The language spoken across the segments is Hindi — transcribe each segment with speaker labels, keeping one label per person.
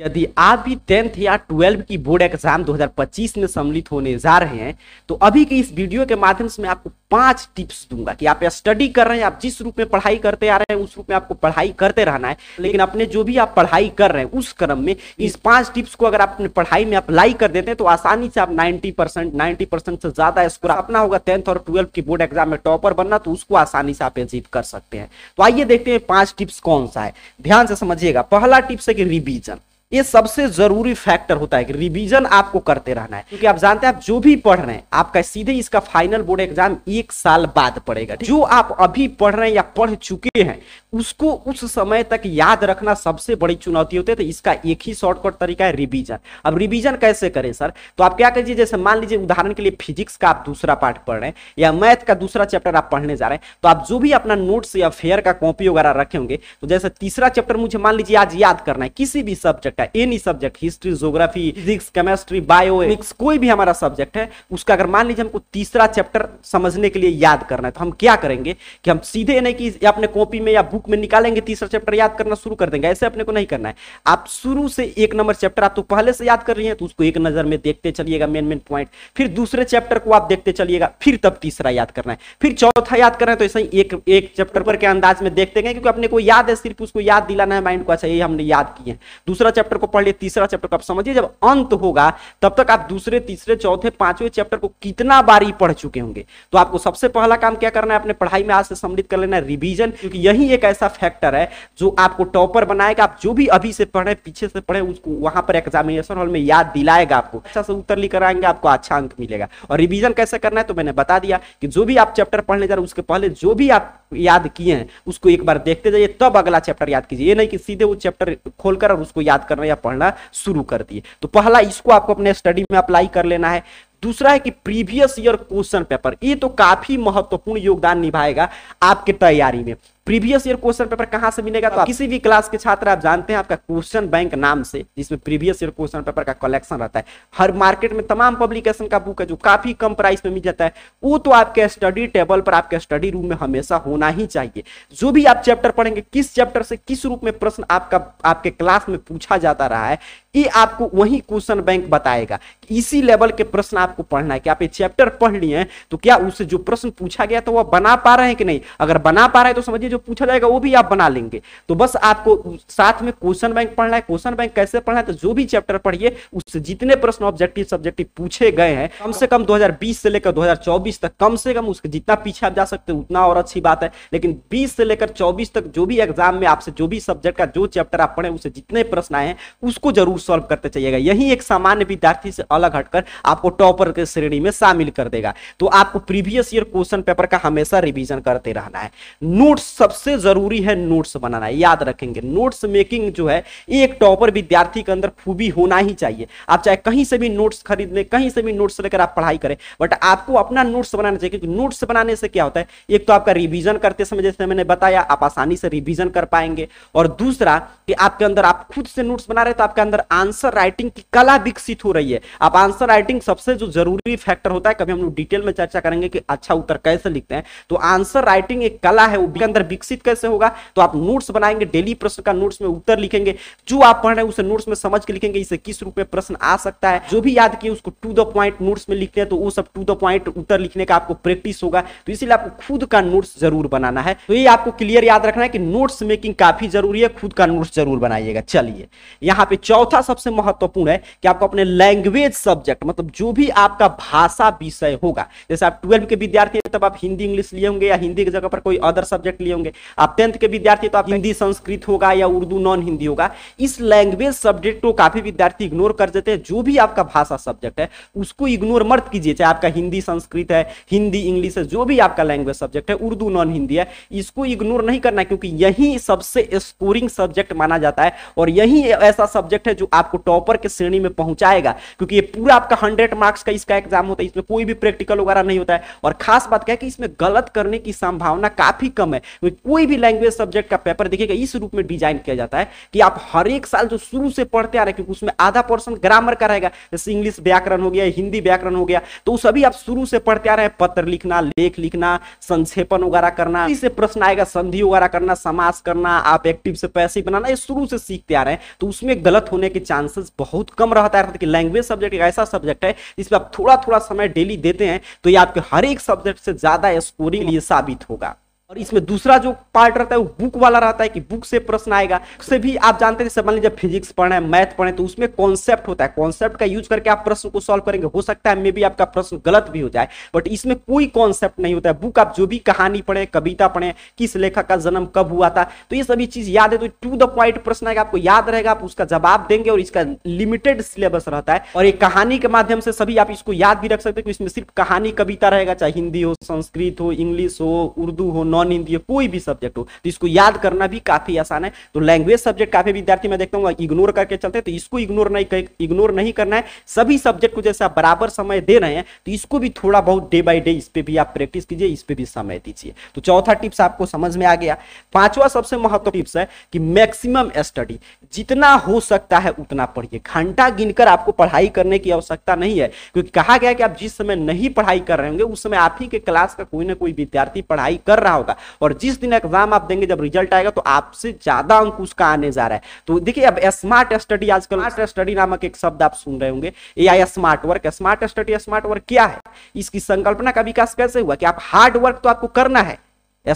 Speaker 1: यदि आप भी टेंथ या ट्वेल्व की बोर्ड एग्जाम 2025 में सम्मिलित होने जा रहे हैं तो अभी के इस वीडियो के माध्यम से मैं आपको पांच टिप्स दूंगा कि आप स्टडी कर रहे हैं आप जिस रूप में पढ़ाई करते आ रहे हैं उस रूप में आपको पढ़ाई करते रहना है लेकिन अपने जो भी आप पढ़ाई कर रहे हैं उस क्रम में इस पांच टिप्स को अगर आप अपने पढ़ाई में अप्लाई कर देते हैं तो आसानी से आप नाइन्टी परसेंट नाइन्टी परसेंट से ज्यादा स्कोर अपना होगा टेंथ और ट्वेल्व की बोर्ड एग्जाम में टॉपर बनना तो उसको आसानी से आप अचीव कर सकते हैं तो आइए देखते हैं पांच टिप्स कौन सा है ध्यान से समझिएगा पहला टिप्स है कि रिविजन ये सबसे जरूरी फैक्टर होता है कि रिवीजन आपको करते रहना है क्योंकि आप जानते हैं आप जो भी पढ़ रहे हैं आपका सीधे इसका फाइनल बोर्ड एग्जाम एक साल बाद पड़ेगा जो आप अभी पढ़ रहे हैं या पढ़ चुके हैं उसको उस समय तक याद रखना सबसे बड़ी चुनौती होती है तो इसका एक ही शॉर्टकट तरीका है रिविजन अब रिविजन कैसे करें सर तो आप क्या कीजिए जैसे मान लीजिए उदाहरण के लिए फिजिक्स का आप दूसरा पार्ट पढ़ रहे हैं या मैथ का दूसरा चैप्टर आप पढ़ने जा रहे हैं तो आप जो भी अपना नोट्स या फेयर का कॉपी वगैरह रखे होंगे तो जैसे तीसरा चैप्टर मुझे मान लीजिए आज याद करना है किसी भी सब्जेक्ट सब्जेक्ट है any subject history geography physics chemistry bio mix कोई भी हमारा सब्जेक्ट है उसका अगर मान लीजिए हमको तीसरा चैप्टर समझने के लिए याद करना है तो हम क्या करेंगे कि हम सीधे नहीं कि अपने कॉपी में या बुक में निकालेंगे तीसरा चैप्टर याद करना शुरू कर देंगे ऐसे अपने को नहीं करना है आप शुरू से एक नंबर चैप्टर आप तो पहले से याद कर रही है तो उसको एक नजर में देखते चलिएगा मेन मेन पॉइंट फिर दूसरे चैप्टर को आप देखते चलिएगा फिर तब तीसरा याद करना है फिर चौथा याद करना है तो ऐसे ही एक एक चैप्टर पर के अंदाज में देखते हैं क्योंकि अपने को याद है सिर्फ उसको याद दिलाना है माइंड को अच्छा ये हमने याद किए दूसरा चैप्टर चैप्टर को पढ़ लिए तीसरा चैप्टर को आप समझिए जब अंत होगा तब तक आप दूसरे तीसरे चौथे पांचवें चैप्टर को कितना बार ही पढ़ चुके होंगे तो आपको सबसे पहला काम क्या करना है अपने पढ़ाई में आज से सम्मिलित कर लेना है रिविजन क्योंकि यही एक ऐसा फैक्टर है जो आपको टॉपर बनाएगा आप जो भी अभी से पढ़े पीछे से पढ़े उसको वहां पर एग्जामिनेशन हॉल में याद दिलाएगा आपको अच्छा से उत्तर लिख आएंगे आपको अच्छा अंक मिलेगा और रिविजन कैसे करना है तो मैंने बता दिया कि जो भी आप चैप्टर पढ़ने जा रहे उसके पहले जो भी आप याद किए हैं उसको एक बार देखते जाइए तब अगला चैप्टर याद कीजिए ये नहीं कि सीधे वो चैप्टर खोलकर और उसको याद कर करना या पढ़ना शुरू कर दिए तो पहला इसको आपको अपने स्टडी में अप्लाई कर लेना है दूसरा है कि प्रीवियस ईयर क्वेश्चन पेपर ये तो काफी महत्वपूर्ण योगदान निभाएगा आपके तैयारी में प्रीवियस ईयर क्वेश्चन पेपर कहां से मिलेगा तो आप किसी भी क्लास के छात्र आप जानते हैं आपका क्वेश्चन बैंक नाम से जिसमें प्रीवियस ईयर क्वेश्चन पेपर का कलेक्शन रहता है हर मार्केट में तमाम पब्लिकेशन का बुक है जो काफी कम प्राइस में मिल जाता है वो तो आपके स्टडी टेबल पर आपके स्टडी रूम में हमेशा होना ही चाहिए जो भी आप चैप्टर पढ़ेंगे किस चैप्टर से किस रूप में प्रश्न आपका आपके क्लास में पूछा जाता रहा है ये आपको वही क्वेश्चन बैंक बताएगा इसी लेवल के प्रश्न आपको पढ़ना है कि आप ये चैप्टर पढ़ लिए हैं तो क्या उससे जो प्रश्न पूछा गया तो वह बना पा रहे हैं कि नहीं अगर बना पा रहे हैं तो समझिए जो जो पूछा जाएगा वो भी आप बना लेंगे तो बस आपको साथ में क्वेश्चन बैंक पढ़ना है क्वेश्चन बैंक कैसे पढ़ना है तो जो भी चैप्टर पढ़िए उससे जितने प्रश्न ऑब्जेक्टिव सब्जेक्टिव पूछे गए हैं कम से कम 2020 से लेकर 2024 तक कम से कम उसके जितना पीछे आप जा सकते हैं उतना और अच्छी बात है लेकिन बीस से लेकर चौबीस तक जो भी एग्जाम में आपसे जो भी सब्जेक्ट का जो चैप्टर आप पढ़े उससे जितने प्रश्न आए हैं उसको जरूर सॉल्व करते चाहिएगा यही एक सामान्य विद्यार्थी से अलग हटकर आपको टॉपर के श्रेणी में शामिल कर देगा तो आपको प्रीवियस ईयर क्वेश्चन पेपर का हमेशा रिवीजन करते रहना है नोट्स सबसे जरूरी है नोट्स बनाना याद रखेंगे नोट्स मेकिंग जो है एक टॉपर विद्यार्थी के अंदर खूबी होना ही चाहिए आप चाहे कहीं से भी नोट्स खरीद लें कहीं से भी नोट्स लेकर आप पढ़ाई करें बट आपको अपना नोट्स बनाना चाहिए क्योंकि नोट्स बनाने से क्या होता है एक तो आपका रिविजन करते समय जैसे मैंने बताया आप आसानी से रिविजन कर पाएंगे और दूसरा कि आपके अंदर आप खुद से नोट्स बना रहे तो आपके अंदर आंसर राइटिंग की कला विकसित हो रही है आप आंसर राइटिंग सबसे जो जरूरी फैक्टर होता है कभी हम लोग डिटेल में चर्चा करेंगे कि अच्छा उत्तर कैसे लिखते हैं तो आंसर राइटिंग एक कला है उसके अंदर विकसित कैसे होगा तो आप नोट्स बनाएंगे डेली प्रश्न का नोट्स में उत्तर लिखेंगे जो आप पढ़ रहे हैं उसे नोट्स में समझ के लिखेंगे इसे किस रूप में प्रश्न आ सकता है जो भी याद किए उसको टू द पॉइंट नोट्स में लिखते हैं तो वो सब टू द पॉइंट उत्तर लिखने का आपको प्रैक्टिस होगा तो इसीलिए आपको खुद का नोट्स जरूर बनाना है तो ये आपको क्लियर याद रखना है कि नोट्स मेकिंग काफी जरूरी है खुद का नोट्स जरूर बनाइएगा चलिए यहाँ पे चौथा सबसे महत्वपूर्ण है कि आपको अपने लैंग्वेज सब्जेक्ट मतलब जो भी आपका भाषा विषय होगा जैसे आप ट्वेल्व के विद्यार्थी तब आप हिंदी इंग्लिश लिए होंगे या हिंदी की जगह पर कोई अदर सब्जेक्ट लिए होंगे आप टेंथ के विद्यार्थी तो आप हिंदी संस्कृत होगा या उर्दू नॉन हिंदी होगा इस लैंग्वेज सब्जेक्ट को काफी विद्यार्थी इग्नोर कर देते हैं जो भी आपका भाषा सब्जेक्ट है उसको इग्नोर मत कीजिए चाहे आपका हिंदी संस्कृत है हिंदी इंग्लिश है जो भी आपका लैंग्वेज सब्जेक्ट है उर्दू नॉन हिंदी है इसको इग्नोर नहीं करना क्योंकि यही सबसे स्कोरिंग सब्जेक्ट माना जाता है और यही ऐसा सब्जेक्ट है जो आपको टॉपर के श्रेणी में पहुंचाएगा क्योंकि ये पूरा आपका हंड्रेड मार्क्स का इसका एग्जाम होता है इसमें कोई भी प्रैक्टिकल वगैरह नहीं होता है और खास बात क्या है कि इसमें गलत करने की संभावना काफी कम है तो कोई भी लैंग्वेज सब्जेक्ट का पेपर देखिएगा इस रूप में डिजाइन किया जाता है कि आप हर एक साल जो शुरू से पढ़ते आ रहे हैं क्योंकि उसमें आधा पोर्सन ग्रामर का रहेगा जैसे इंग्लिश व्याकरण हो गया हिंदी व्याकरण हो गया तो सभी आप शुरू से पढ़ते आ रहे हैं पत्र लिखना लेख लिखना संक्षेपण वगैरह करना इससे प्रश्न आएगा संधि वगैरह करना समास करना आप एक्टिव से पैसे बनाना ये शुरू से सीखते आ रहे हैं तो उसमें गलत होने के चांसेस बहुत कम रहता है लैंग्वेज सब्जेक्ट एक ऐसा सब्जेक्ट है जिसमें आप थोड़ा थोड़ा समय डेली देते हैं तो ये आपके हर एक सब्जेक्ट से ज्यादा स्कोरिंग लिए साबित होगा और इसमें दूसरा जो पार्ट रहता है वो बुक वाला रहता है कि बुक से प्रश्न आएगा उससे भी आप जानते हैं मान लीजिए फिजिक्स पढ़े है मैथ पढ़े तो उसमें कॉन्सेप्ट होता है कॉन्सेप्ट का यूज करके आप प्रश्न को सॉल्व करेंगे हो सकता है मे भी आपका प्रश्न गलत भी हो जाए बट इसमें कोई कॉन्सेप्ट नहीं होता है बुक आप जो भी कहानी पढ़े कविता पढ़े किस लेखक का जन्म कब हुआ था तो ये सभी चीज याद है तो टू द पॉइंट प्रश्न आएगा आपको याद रहेगा आप उसका जवाब देंगे और इसका लिमिटेड सिलेबस रहता है और एक कहानी के माध्यम से सभी आप इसको याद भी रख सकते कि इसमें सिर्फ कहानी कविता रहेगा चाहे हिंदी हो संस्कृत हो इंग्लिश हो उर्दू हो नॉन हिंदी है कोई भी सब्जेक्ट हो तो इसको याद करना भी काफी आसान है तो लैंग्वेज सब्जेक्ट काफी विद्यार्थी मैं देखता हूँ इग्नोर करके चलते तो इसको इग्नोर नहीं इग्नोर नहीं करना है सभी सब्जेक्ट को जैसे आप बराबर समय दे रहे हैं तो इसको भी थोड़ा बहुत डे बाई डे इस पर भी आप प्रैक्टिस कीजिए इस पर भी समय दीजिए तो चौथा टिप्स आपको समझ में आ गया पांचवा सबसे महत्व टिप्स है कि मैक्सिमम स्टडी जितना हो सकता है उतना पढ़िए घंटा गिनकर आपको पढ़ाई करने की आवश्यकता नहीं है क्योंकि कहा गया कि आप जिस समय नहीं पढ़ाई कर रहे होंगे उस समय आप ही के क्लास का कोई ना कोई विद्यार्थी पढ़ाई कर रहा होगा होगा और जिस दिन एग्जाम आप देंगे जब रिजल्ट आएगा तो आपसे ज्यादा अंक उसका आने जा रहा है तो देखिए अब स्मार्ट स्टडी आजकल स्मार्ट स्टडी नामक एक शब्द आप सुन रहे होंगे ए आई smart work smart study smart work क्या है इसकी संकल्पना का विकास कैसे हुआ कि आप हार्ड वर्क तो आपको करना है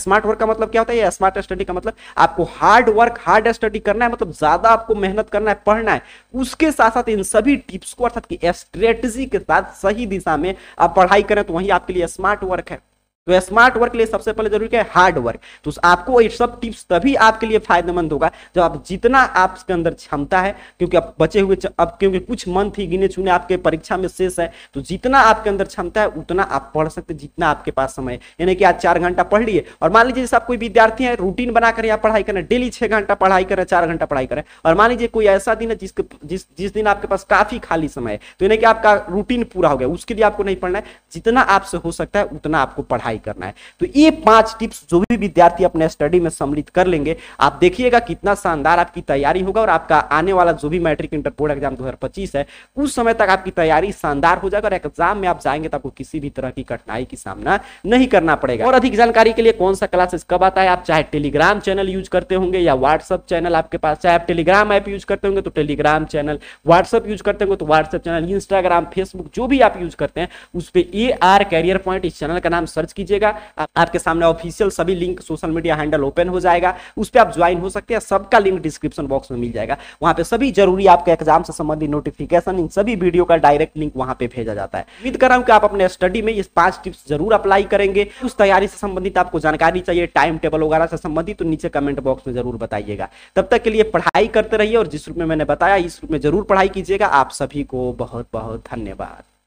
Speaker 1: स्मार्ट वर्क का मतलब क्या होता है स्मार्ट स्टडी का मतलब आपको हार्ड वर्क हार्ड स्टडी करना है मतलब ज्यादा आपको मेहनत करना है पढ़ना है उसके साथ साथ इन सभी टिप्स को अर्थात की स्ट्रेटजी के साथ सही दिशा में आप पढ़ाई करें तो वही आपके लिए स्मार्ट वर्क है तो स्मार्ट वर्क के लिए सबसे पहले जरूरी है हार्ड वर्क तो आपको ये सब टिप्स तभी आपके लिए फायदेमंद होगा जब आप जितना आपके अंदर क्षमता है क्योंकि आप बचे हुए अब क्योंकि कुछ मंथ ही गिने चुने आपके परीक्षा में शेष है तो जितना आपके अंदर क्षमता है उतना आप पढ़ सकते जितना आपके पास समय है यानी कि आज चार घंटा पढ़ लिए और मान लीजिए जैसे आप कोई विद्यार्थी है रूटीन बनाकर यहाँ पढ़ाई करें डेली छह घंटा पढ़ाई करें चार घंटा पढ़ाई करें और मान लीजिए कोई ऐसा दिन है जिसके जिस जिस दिन आपके पास काफी खाली समय है तो यानी कि आपका रूटीन पूरा हो गया उसके लिए आपको नहीं पढ़ना है जितना आपसे हो सकता है उतना आपको पढ़ाई पढ़ाई करना है तो ये पांच टिप्स जो भी विद्यार्थी अपने स्टडी में सम्मिलित कर लेंगे आप देखिएगा कितना शानदार आपकी तैयारी होगा और आपका आने वाला जो भी मैट्रिक इंटर बोर्ड एग्जाम दो है उस समय तक आपकी तैयारी शानदार हो जाएगा और एग्जाम में आप जाएंगे तो आपको किसी भी तरह की कठिनाई की सामना नहीं करना पड़ेगा और अधिक जानकारी के लिए कौन सा क्लासेस कब आता है आप चाहे टेलीग्राम चैनल यूज करते होंगे या व्हाट्सअप चैनल आपके पास चाहे आप टेलीग्राम ऐप यूज करते होंगे तो टेलीग्राम चैनल व्हाट्सएप यूज करते होंगे तो व्हाट्सएप चैनल इंस्टाग्राम फेसबुक जो भी आप यूज करते हैं उस पर ए आर कैरियर पॉइंट इस चैनल का नाम सर्च कीजिए कीजिएगा आपके सामने ऑफिशियल सभी link social media handle open हो जाएगा उस पर आप ज्वाइन हो सकते हैं सबका लिंक डिस्क्रिप्शन बॉक्स में मिल जाएगा वहां पे सभी जरूरी आपके एग्जाम से संबंधित नोटिफिकेशन इन सभी वीडियो का डायरेक्ट लिंक वहां पे भेजा जाता है उम्मीद कर रहा हूँ कि आप अपने स्टडी में ये पांच टिप्स जरूर अप्लाई करेंगे उस तैयारी से संबंधित आपको जानकारी चाहिए टाइम टेबल वगैरह से संबंधित तो नीचे कमेंट बॉक्स में जरूर बताइएगा तब तक के लिए पढ़ाई करते रहिए और जिस रूप में मैंने बताया इस रूप में जरूर पढ़ाई कीजिएगा आप सभी को बहुत बहुत धन्यवाद